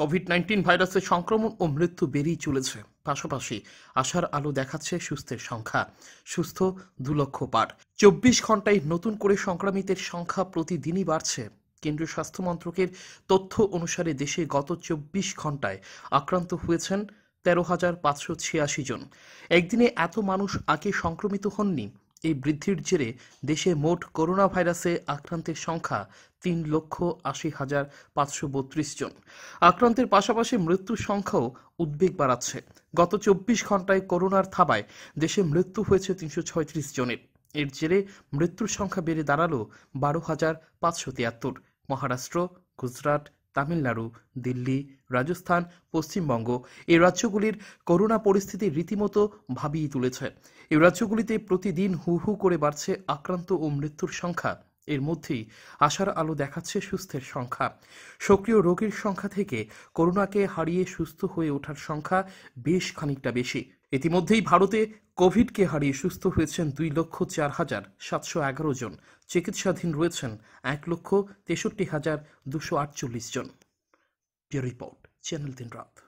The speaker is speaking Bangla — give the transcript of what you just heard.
কোভিড নাইন্টিন ভাইরাসের সংক্রমণ ও মৃত্যু বেড়েই চলেছে পাশাপাশি আশার আলো দেখাচ্ছে সুস্থের সংখ্যা সুস্থ দু লক্ষ পার চব্বিশ ঘন্টায় নতুন করে সংক্রামিতের সংখ্যা প্রতিদিনই বাড়ছে কেন্দ্রীয় স্বাস্থ্য মন্ত্রকের তথ্য অনুসারে দেশে গত চব্বিশ ঘন্টায় আক্রান্ত হয়েছেন তেরো হাজার পাঁচশো ছিয়াশি জন একদিনে এত মানুষ আগে সংক্রমিত হননি এই বৃদ্ধির জেরে দেশে মোট করোনা ভাইরাসে আক্রান্তের সংখ্যা তিন লক্ষ আশি হাজার পাঁচশো বত্রিশ জন আক্রান্তের পাশাপাশি মৃত্যুর সংখ্যাও উদ্বেগ বাড়াচ্ছে গত চব্বিশ ঘন্টায় করোনার থাবায় দেশে মৃত্যু হয়েছে তিনশো ছয়ত্রিশ জনের এর জেরে মৃত্যুর সংখ্যা বেড়ে দাঁড়ালো বারো হাজার পাঁচশো তিয়াত্তর মহারাষ্ট্র গুজরাট তামিলনাড়ু দিল্লি রাজস্থান পশ্চিমবঙ্গ এই রাজ্যগুলির করোনা পরিস্থিতি রীতিমতো ভাবিয়ে তুলেছে এই রাজ্যগুলিতে প্রতিদিন হু হু করে বাড়ছে আক্রান্ত ও মৃত্যুর সংখ্যা এর মধ্যেই আশার আলো দেখাচ্ছে সুস্থের সংখ্যা সক্রিয় রোগীর সংখ্যা থেকে করোনাকে হারিয়ে সুস্থ হয়ে ওঠার সংখ্যা বেশ খানিকটা বেশি ইতিমধ্যেই ভারতে কোভিডকে হারিয়ে সুস্থ হয়েছেন দুই লক্ষ চার হাজার সাতশো এগারো জন চিকিৎসাধীন রয়েছেন এক লক্ষ তেষট্টি হাজার দুশো আটচল্লিশ জন রিপোর্ট চ্যানেল দিন রাত